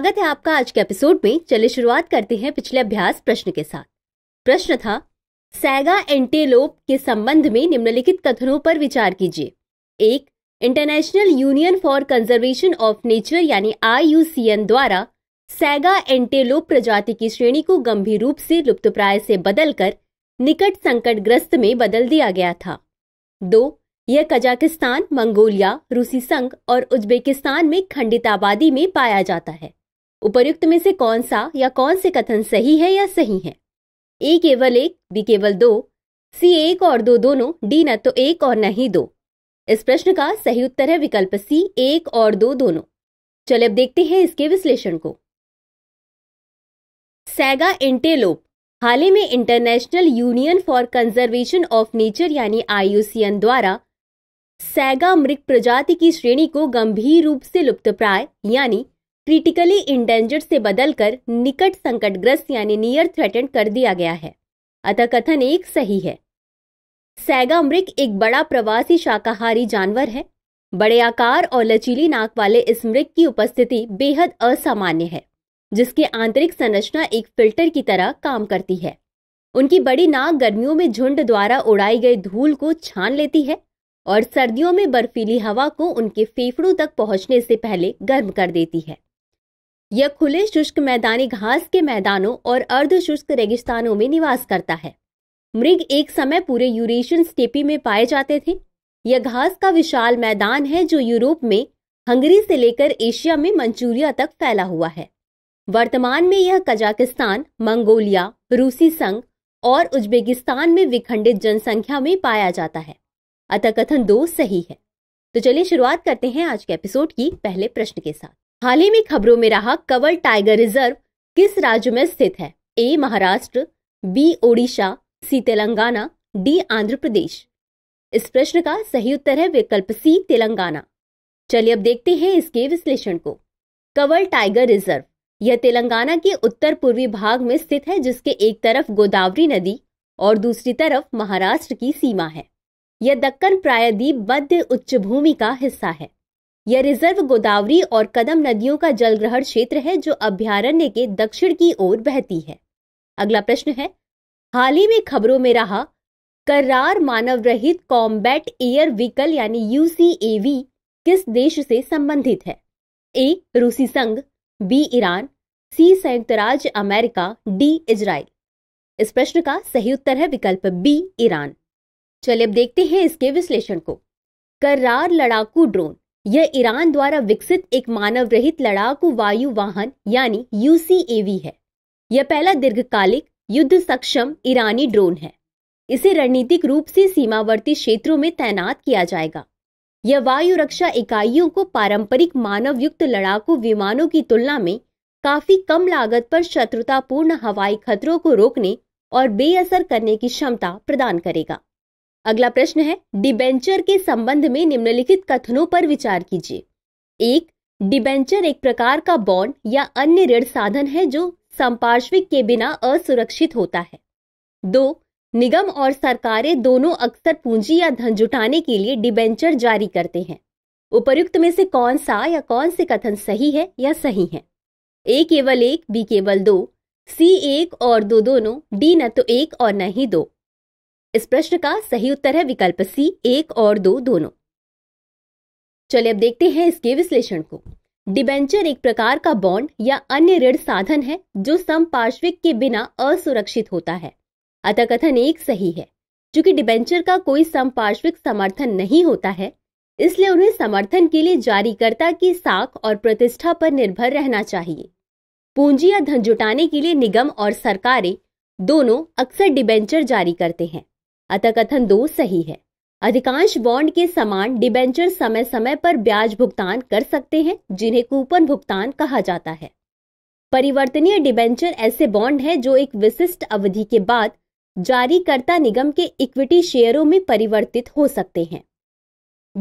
स्वागत है आपका आज के एपिसोड में चलिए शुरुआत करते हैं पिछले अभ्यास प्रश्न के साथ प्रश्न था सैगा एंटेलोप के संबंध में निम्नलिखित कथनों पर विचार कीजिए एक international union for conservation of nature यानी आई द्वारा सैगा एंटेलोप प्रजाति की श्रेणी को गंभीर रूप से लुप्त प्राय से बदलकर निकट संकटग्रस्त में बदल दिया गया था दो यह कजाकिस्तान मंगोलिया रूसी संघ और उज्बेकिस्तान में खंडित आबादी में पाया जाता है उपर्युक्त में से कौन सा या कौन से कथन सही है या सही है ए केवल एक बी केवल दो सी एक और दो दोनों डी न तो एक और न ही दो इस प्रश्न का सही उत्तर है विकल्प सी एक और दो दोनों चलिए अब देखते हैं इसके विश्लेषण को सैगा इंटेलोप हाल ही में international union for conservation of nature यानी आईयूसीएन द्वारा सैगा मृग प्रजाति की श्रेणी को गंभीर रूप से लुप्त प्राय यानी क्रिटिकली इंडेंजर्ड से बदलकर निकट संकटग्रस्त यानी नियर थ्रेटेंड कर दिया गया है अतः कथन एक सही है सैगा मृग एक बड़ा प्रवासी शाकाहारी जानवर है बड़े आकार और लचीली नाक वाले इस मृग की उपस्थिति बेहद असामान्य है जिसके आंतरिक संरचना एक फिल्टर की तरह काम करती है उनकी बड़ी नाक गर्मियों में झुंड द्वारा उड़ाई गई धूल को छान लेती है और सर्दियों में बर्फीली हवा को उनके फेफड़ों तक पहुंचने से पहले गर्म कर देती है यह खुले शुष्क मैदानी घास के मैदानों और अर्ध शुष्क रेगिस्तानों में निवास करता है मृग एक समय पूरे यूरेशियन स्टेपी में पाए जाते थे यह घास का विशाल मैदान है जो यूरोप में हंगरी से लेकर एशिया में मंचूरिया तक फैला हुआ है वर्तमान में यह कजाकिस्तान मंगोलिया रूसी संघ और उज्बेकिस्तान में विखंडित जनसंख्या में पाया जाता है अतः कथन दो सही है तो चलिए शुरुआत करते हैं आज के एपिसोड की पहले प्रश्न के साथ हाल ही में खबरों में रहा कवल टाइगर रिजर्व किस राज्य में स्थित है A Maharashtra B Odisha C Telangana D Andhra Pradesh इस प्रश्न का सही उत्तर है विकल्प सी तेलंगाना चलिए अब देखते हैं इसके विश्लेषण को कवल टाइगर रिजर्व यह तेलंगाना के उत्तर पूर्वी भाग में स्थित है जिसके एक तरफ गोदावरी नदी और दूसरी तरफ महाराष्ट्र की सीमा है यह दक्कन प्रायद्वीप मध्य उच्च भूमि का हिस्सा है यह रिजर्व गोदावरी और कदम नदियों का जलग्रहण क्षेत्र है जो अभ्यारण्य के दक्षिण की ओर बहती है अगला प्रश्न है हाल ही में खबरों में रहा करार मानव रहित कॉम्बैट एयर व्हीकल यानी यूसीएवी किस देश से संबंधित है ए रूसी संघ बी ईरान सी संयुक्त राज्य अमेरिका डी इजराइल इस प्रश्न का सही उत्तर है विकल्प बी ईरान चलिए अब देखते हैं इसके विश्लेषण को करार लड़ाकू ड्रोन यह ईरान द्वारा विकसित एक मानव रहित लड़ाकू वायु वाहन यानी यूसीएवी है यह पहला दीर्घकालिक युद्ध सक्षम ईरानी ड्रोन है इसे रणनीतिक रूप से सीमावर्ती क्षेत्रों में तैनात किया जाएगा यह वायु रक्षा इकाइयों को पारंपरिक मानव युक्त लड़ाकू विमानों की तुलना में काफी कम लागत पर शत्रुतापूर्ण हवाई खतरों को रोकने और बेअसर करने की क्षमता प्रदान करेगा अगला प्रश्न है डिबेंचर के संबंध में निम्नलिखित कथनों पर विचार कीजिए एक डिबेंचर एक प्रकार का बॉन्ड या अन्य ऋण साधन है जो संपार्श्विक के बिना असुरक्षित होता है दो निगम और सरकारें दोनों अक्सर पूंजी या धन जुटाने के लिए डिबेंचर जारी करते हैं उपयुक्त में से कौन सा या कौन से कथन सही है या सही है ए केवल एक बी केवल दो सी एक और दो दोनों डी न तो एक और न ही दो इस प्रश्न का सही उत्तर है विकल्प सी एक और दो दोनों चलिए अब देखते हैं इसके विश्लेषण को डिबेंचर एक प्रकार का बॉन्ड या अन्य ऋण साधन है जो समपार्श्विक के बिना असुरक्षित होता है अतः कथन एक सही है क्योंकि डिबेंचर का कोई समपार्श्विक समर्थन नहीं होता है इसलिए उन्हें समर्थन के लिए जारीकर्ता की साख और प्रतिष्ठा पर निर्भर रहना चाहिए पूंजी या धन जुटाने के लिए निगम और सरकारें दोनों अक्सर डिबेंचर जारी करते हैं अतः कथन दो सही है अधिकांश बॉन्ड के समान डिबेंचर समय समय पर ब्याज भुगतान कर सकते हैं जिन्हें कूपन भुगतान कहा जाता है परिवर्तनीय डिबेंचर ऐसे बॉन्ड हैं जो एक विशिष्ट अवधि के बाद जारीकर्ता निगम के इक्विटी शेयरों में परिवर्तित हो सकते हैं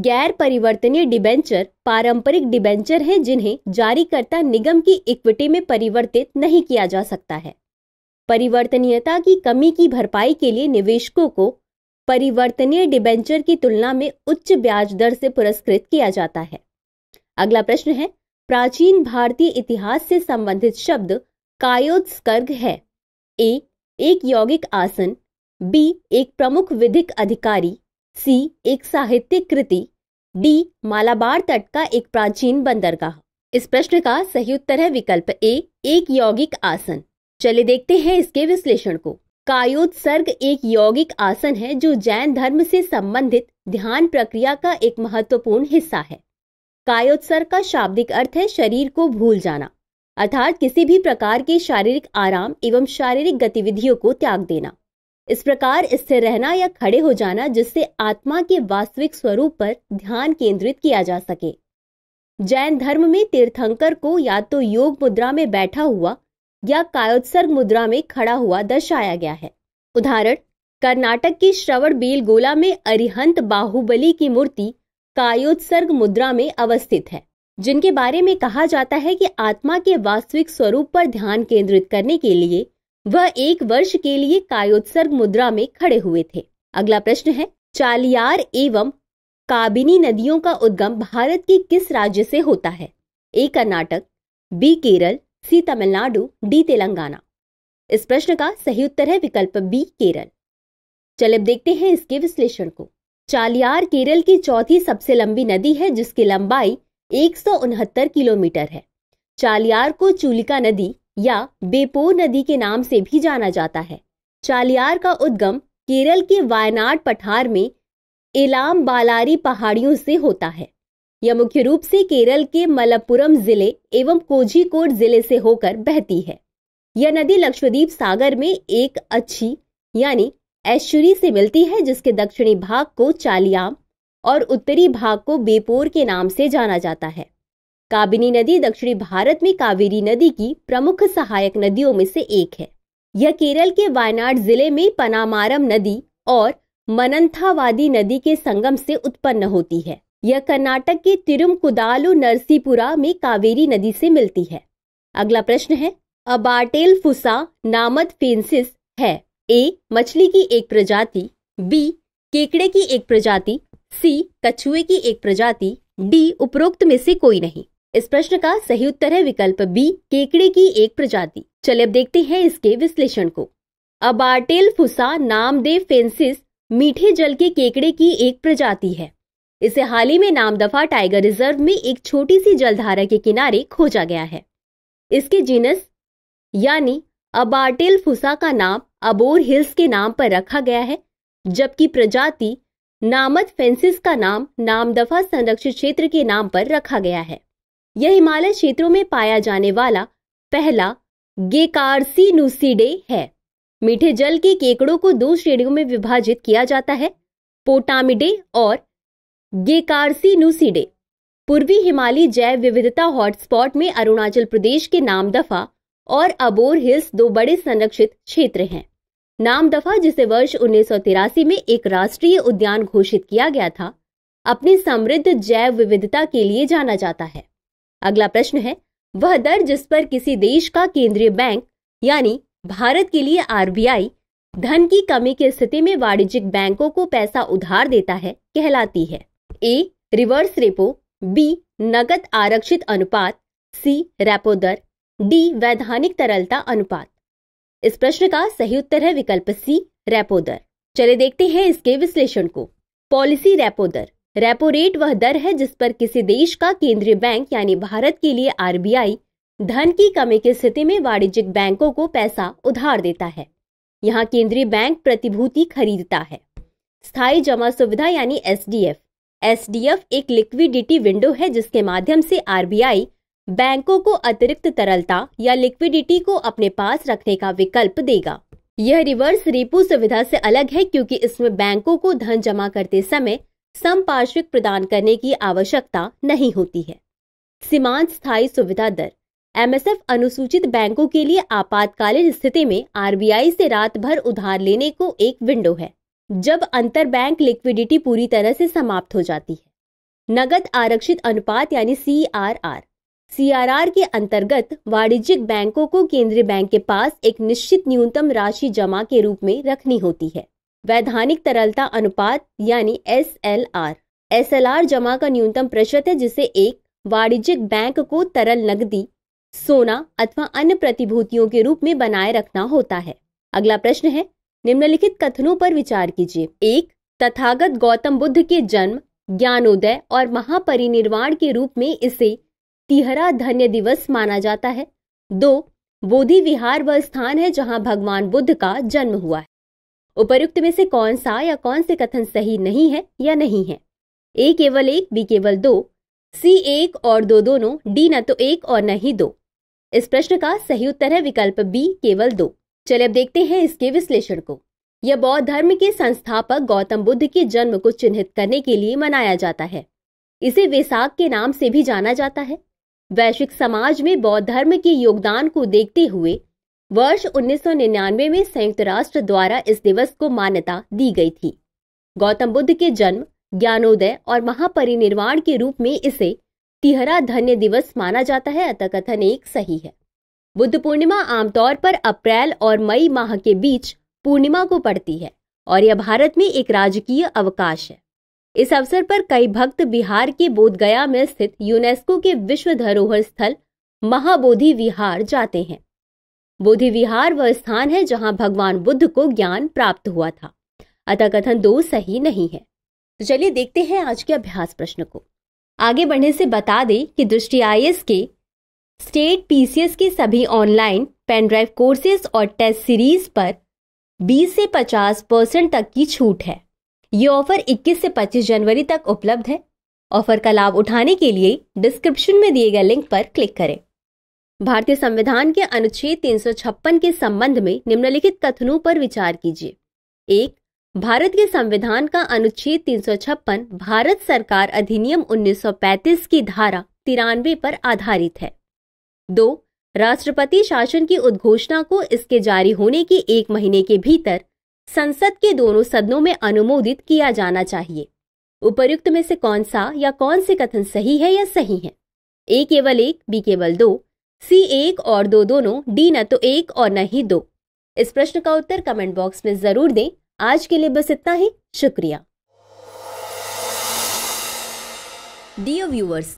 गैर परिवर्तनीय डिबेंचर पारंपरिक डिबेंचर हैं जिन्हें जारीकर्ता निगम की इक्विटी में परिवर्तित नहीं किया जा सकता है परिवर्तनीयता की कमी की भरपाई के लिए निवेशकों को परिवर्तनीय डिबेंचर की तुलना में उच्च ब्याज दर से पुरस्कृत किया जाता है अगला प्रश्न है प्राचीन भारतीय इतिहास से संबंधित शब्द कायोत्सर्ग है ए एक यौगिक आसन बी एक प्रमुख विधिक अधिकारी सी एक साहित्यिक कृति डी मालाबार तट का एक प्राचीन बंदरगाह इस प्रश्न का सही उत्तर है विकल्प ए एक यौगिक आसन चले देखते हैं इसके विश्लेषण को कायोत्सर्ग एक यौगिक आसन है जो जैन धर्म से संबंधित ध्यान प्रक्रिया का एक महत्वपूर्ण हिस्सा है कायोत्सर्ग का शाब्दिक अर्थ है शरीर को भूल जाना अर्थात किसी भी प्रकार के शारीरिक आराम एवं शारीरिक गतिविधियों को त्याग देना इस प्रकार स्थिर रहना या खड़े हो जाना जिससे आत्मा के वास्तविक स्वरूप पर ध्यान केंद्रित किया जा सके जैन धर्म में तीर्थंकर को या तो योग मुद्रा में बैठा हुआ या कायोत्सर्ग मुद्रा में खड़ा हुआ दर्शाया गया है उदाहरण कर्नाटक की श्रवण बेलगोला में अरिहंत बाहुबली की मूर्ति कायोत्सर्ग मुद्रा में अवस्थित है जिनके बारे में कहा जाता है कि आत्मा के वास्तविक स्वरूप पर ध्यान केंद्रित करने के लिए वह एक वर्ष के लिए कायोत्सर्ग मुद्रा में खड़े हुए थे अगला प्रश्न है चालियार एवं काबिनी नदियों का उद्गम भारत के किस राज्य से होता है A Karnataka B Kerala C Tamil Nadu D Telangana इस प्रश्न का सही उत्तर है विकल्प बी केरल चले अब देखते हैं इसके विश्लेषण को चालियार केरल की चौथी सबसे लंबी नदी है जिसकी लंबाई एक किलोमीटर है चालियार को चूलिका नदी या बेपोर नदी के नाम से भी जाना जाता है चालियार का उद्गम केरल के वायनाड पठार में एलाम बालारी पहाड़ियों से होता है यह मुख्य रूप से केरल के मलप्पुरम जिले एवं कोझिकोड जिले से होकर बहती है यह नदी लक्षद्वीप सागर में एक अच्छी यानी ऐश्वरी से मिलती है जिसके दक्षिणी भाग को चालियाम और उत्तरी भाग को बेपोर के नाम से जाना जाता है काबिनी नदी दक्षिणी भारत में कावेरी नदी की प्रमुख सहायक नदियों में से एक है यह केरल के वायनाड जिले में पनामारम नदी और मनंथावादी नदी के संगम से उत्पन्न होती है यह कर्नाटक के तिरुमकुदालू नरसीपुरा में कावेरी नदी से मिलती है अगला प्रश्न है अबाटेल फुसा नामद फेंसिस है ए मछली की एक प्रजाति बी केकड़े की एक प्रजाति सी कछुए की एक प्रजाति डी उपरोक्त में से कोई नहीं इस प्रश्न का सही उत्तर है विकल्प बी केकड़े की एक प्रजाति चलिए अब देखते हैं इसके विश्लेषण को अबाटेल फुसा नामदेव फेंसिस मीठे जल के केकड़े की एक प्रजाति है इसे हाल ही में नामदफा टाइगर रिजर्व में एक छोटी सी जलधारा के किनारे खोजा गया है इसके जीनस यानी अबार्टेल फुसा का नाम अबोर हिल्स के नाम पर रखा गया है जबकि प्रजाति नामद फेंसिस का नाम नामदफा संरक्षित क्षेत्र के नाम पर रखा गया है यह हिमालय क्षेत्रों में पाया जाने वाला पहला गेकारसीनुसीडे है मीठे जल के केकड़ों को दो श्रेणियों में विभाजित किया जाता है पोटामिडे और गेकारसीनुसीडे पूर्वी हिमालय जैव विविधता हॉटस्पॉट में अरुणाचल प्रदेश के नामदफा और अबोर हिल्स दो बड़े संरक्षित क्षेत्र हैं नामदफा जिसे वर्ष उन्नीस में एक राष्ट्रीय उद्यान घोषित किया गया था अपनी समृद्ध जैव विविधता के लिए जाना जाता है अगला प्रश्न है वह दर जिस पर किसी देश का केंद्रीय बैंक यानी भारत के लिए आरबीआई धन की कमी की स्थिति में वाणिज्यिक बैंकों को पैसा उधार देता है कहलाती है ए रिवर्स रेपो बी नगद आरक्षित अनुपात सी रेपो दर डी वैधानिक तरलता अनुपात इस प्रश्न का सही उत्तर है विकल्प सी रेपो दर चले देखते हैं इसके विश्लेषण को पॉलिसी रेपो दर रेपो रेट वह दर है जिस पर किसी देश का केंद्रीय बैंक यानी भारत के लिए आरबीआई धन की कमी की स्थिति में वाणिज्यिक बैंकों को पैसा उधार देता है यहाँ केंद्रीय बैंक प्रतिभूति खरीदता है स्थायी जमा सुविधा यानी एसडीएफ एसडीएफ एक लिक्विडिटी विंडो है जिसके माध्यम से आरबीआई बैंकों को अतिरिक्त तरलता या लिक्विडिटी को अपने पास रखने का विकल्प देगा यह रिवर्स रिपो सुविधा से अलग है क्योंकि इसमें बैंकों को धन जमा करते समय संपार्श्विक प्रदान करने की आवश्यकता नहीं होती है सीमांत स्थायी सुविधा दर एमएसएफ अनुसूचित बैंकों के लिए आपातकालीन स्थिति में आरबीआई से रात भर उधार लेने को एक विंडो है जब अंतर बैंक लिक्विडिटी पूरी तरह से समाप्त हो जाती है नगद आरक्षित अनुपात यानी C R R C R R के अंतर्गत वाणिज्यिक बैंकों को केंद्रीय बैंक के पास एक निश्चित न्यूनतम राशि जमा के रूप में रखनी होती है वैधानिक तरलता अनुपात यानी S L R S L R जमा का न्यूनतम प्रतिशत है जिसे एक वाणिज्यिक बैंक को तरल नकदी सोना अथवा अन्य प्रतिभूतियों के रूप में बनाए रखना होता है अगला प्रश्न है निम्नलिखित कथनों पर विचार कीजिए एक तथागत गौतम बुद्ध के जन्म ज्ञानोदय और महापरिनिर्वाण के रूप में इसे तिहरा धन्य दिवस माना जाता है दो बोधि विहार वह स्थान है जहां भगवान बुद्ध का जन्म हुआ है उपरुक्त में से कौन सा या कौन से कथन सही नहीं है या नहीं है ए केवल एक बी केवल दो सी एक और दो दोनों डी न तो एक और न ही दो इस प्रश्न का सही उत्तर है विकल्प बी केवल दो चलिए अब देखते हैं इसके विश्लेषण को यह बौद्ध धर्म के संस्थापक गौतम बुद्ध के जन्म को चिन्हित करने के लिए मनाया जाता है इसे वेसाक के नाम से भी जाना जाता है वैश्विक समाज में बौद्ध धर्म के योगदान को देखते हुए वर्ष 1999 में संयुक्त राष्ट्र द्वारा इस दिवस को मान्यता दी गई थी गौतम बुद्ध के जन्म ज्ञानोदय और महापरिनिर्वाण के रूप में इसे तिहरा धन्य दिवस माना जाता है अतः कथन एक सही है बुद्ध पूर्णिमा आमतौर पर अप्रैल और मई माह के बीच पूर्णिमा को पड़ती है और यह भारत में एक राजकीय अवकाश है इस अवसर पर कई भक्त बिहार के बोधगया में स्थित यूनेस्को के विश्व धरोहर स्थल महाबोधि विहार जाते हैं बोधि विहार वह स्थान है जहां भगवान बुद्ध को ज्ञान प्राप्त हुआ था अतः कथन दो सही नहीं है तो चलिए देखते हैं आज के अभ्यास प्रश्न को आगे बढ़ने से बता दें कि दृष्टि आई के स्टेट पीसीएस के सभी ऑनलाइन पेनड्राइव कोर्सेज और टेस्ट सीरीज पर 20 से 50 परसेंट तक की छूट है ये ऑफर 21 से 25 जनवरी तक उपलब्ध है ऑफर का लाभ उठाने के लिए डिस्क्रिप्शन में दिए गए लिंक पर क्लिक करें भारतीय संविधान के अनुच्छेद तीन के संबंध में निम्नलिखित कथनों पर विचार कीजिए एक भारत के संविधान का अनुच्छेद तीन भारत सरकार अधिनियम 1935 की धारा तिरानवे पर आधारित है दो राष्ट्रपति शासन की उद्घोषणा को इसके जारी होने के एक महीने के भीतर संसद के दोनों सदनों में अनुमोदित किया जाना चाहिए उपर्युक्त में से कौन सा या कौन से कथन सही है या सही है ए केवल एक बी केवल दो सी एक और दो दोनों डी न तो एक और न ही दो इस प्रश्न का उत्तर कमेंट बॉक्स में जरूर दें आज के लिए बस इतना ही शुक्रिया डियर व्यूअर्स